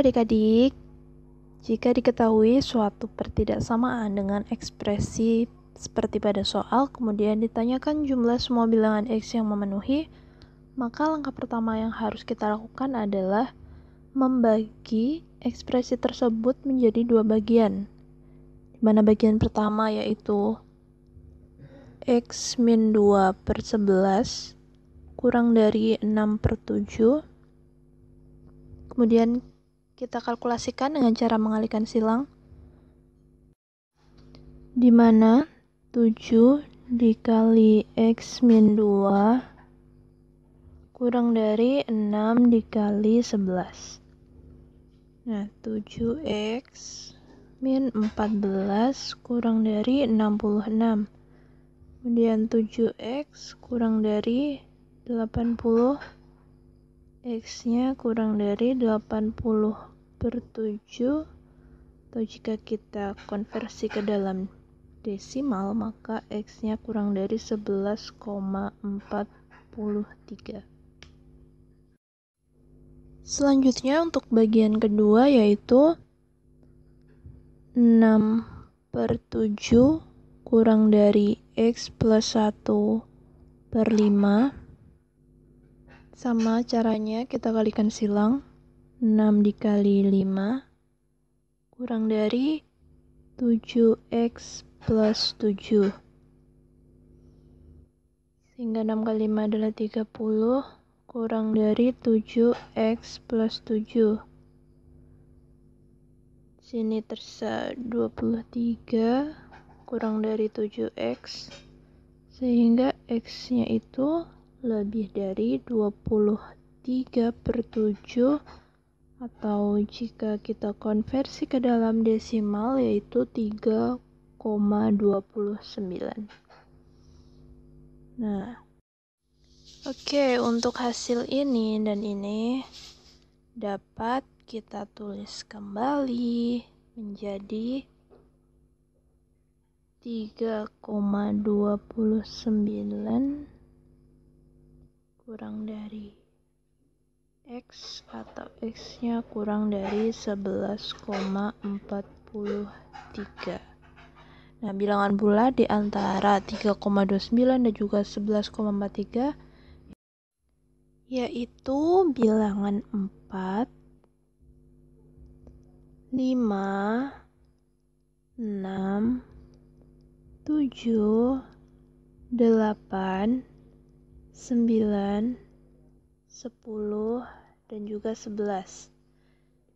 adik-adik, jika diketahui suatu pertidaksamaan dengan ekspresi seperti pada soal, kemudian ditanyakan jumlah semua bilangan X yang memenuhi, maka langkah pertama yang harus kita lakukan adalah membagi ekspresi tersebut menjadi dua bagian, di mana bagian pertama yaitu X min 2 per 11 kurang dari 6 per 7 kemudian kita kalkulasikan dengan cara mengalihkan silang, di mana 7 dikali X min 2 kurang dari 6 dikali 11. Nah, 7X min 14 kurang dari 66. Kemudian 7X kurang dari 86. X-nya kurang dari 80 per 7 atau jika kita konversi ke dalam desimal maka X-nya kurang dari 11,43 Selanjutnya untuk bagian kedua yaitu 6 per 7 kurang dari X plus 1 per 5 sama caranya kita kalikan silang 6 dikali 5 kurang dari 7x plus 7 sehingga 6 kali 5 adalah 30 kurang dari 7x plus 7 sini tersa 23 kurang dari 7x sehingga x nya itu lebih dari 23 per 7 atau jika kita konversi ke dalam desimal yaitu 3,29 nah Oke, untuk hasil ini dan ini dapat kita tulis kembali menjadi 3,29 kurang dari X atau X-nya kurang dari 11,43 Nah, bilangan pula di antara 3,29 dan juga 11,43 yaitu bilangan 4 5 6 7 8 9, 10, dan juga 11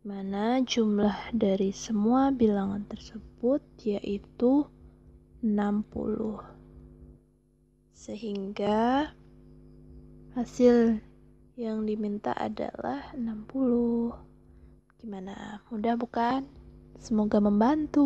mana jumlah dari semua bilangan tersebut yaitu 60. Sehingga hasil yang diminta adalah 60. Gimana? Mudah bukan? Semoga membantu.